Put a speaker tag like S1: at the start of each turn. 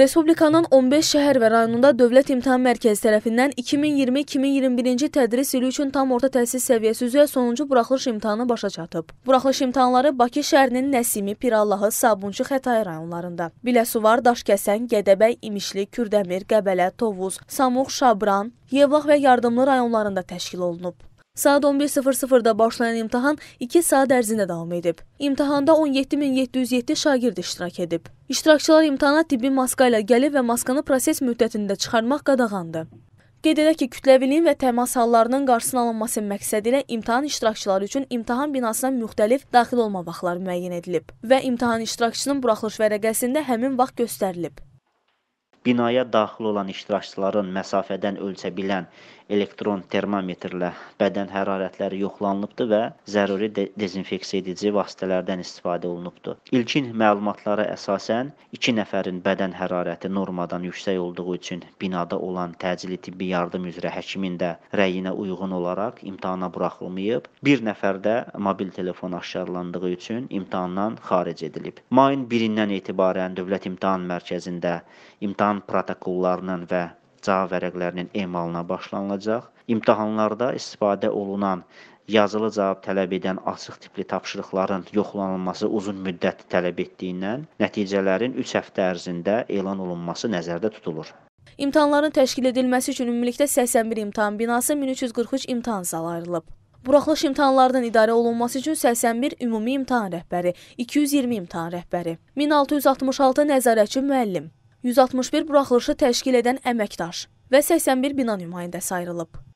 S1: Respublikanın 15 şəhər və rayonunda Dövlət İmtahan Mərkəzi tərəfindən 2020-2021-ci tədris ili üçün tam orta təhsil səviyyəsi üzrə sonuncu buraxılış imtahanı başa çatıb. Buraxılış imtahanları Bakı şəhərinin Nəsimi, Pirallahı, Sabunçu, Xətai rayonlarında, Biləsuvar, Daşkəsən, Gədəbəy, İmişli, Kürdəmir, Qəbələ, Tovuz, Samux, Şabran, Yevlax və Yardımlı rayonlarında təşkil olunub. Saat 11:00-da başlayan imtahan 2 saat ərzində davam edib. İmtahanda 17707 şagird iştirak edib. İştirakçılar imtahana tibbi maska ilə gəlib və maskanı proses müddətində çıxarmaq qadağandır. Qeyd edək ki, kütləviliyin və təmas hallarının qarşısının alınması məqsədi ilə imtahan iştirakçıları üçün imtahan binasına müxtəlif daxil olma vaxtları müəyyən edilib və imtahan iştirakçısının buraxılış vərəqəsində həmin vaxt göstərilib
S2: binaya daxil olan iştirakçıların məsafədən ölçə bilən elektron termometrlə bədən hərarətləri yoxlanılıbdır və zəruri de dezinfeksiya edici vasitələrdən istifadə olunubdur. İlkin məlumatlara əsasən 2 nəfərin bədən hərarəti normadan yüksək olduğu üçün binada olan təcili tibbi yardım üzrə həkimin də rəyinə uyğun olaraq imtahana buraxılmayıb, bir nəfər də mobil telefon aşkarlandığı üçün imtahandan xaric edilib. Mayın 1-dən etibarən Dövlət İmtahan Mərkəzində imtahan imtahan protokollarının və cavab vərəqlərinin emalına başlanılacaq. İmtahanlarda istifadə olunan yazılı cavab tələb edən açıq tipli tapşırıqların yoxlanılması uzun müddət tələb etdiyindən nəticələrin 3 həftə ərzində elan olunması nəzərdə tutulur.
S1: İmtahanların təşkil edilməsi üçün ümumilikdə 81 imtahan binası, 1343 imtahan zalı ayrılıb. Buraxılış imtahanlarının idarə olunması üçün 81 ümumi imtahan rəhbəri, 220 imtahan rəhbəri, 1666 nəzarətçi müəllim, 161 buraxılışı təşkil edən əməkdaş və 81 bina nümayəndəsi ayrılıb.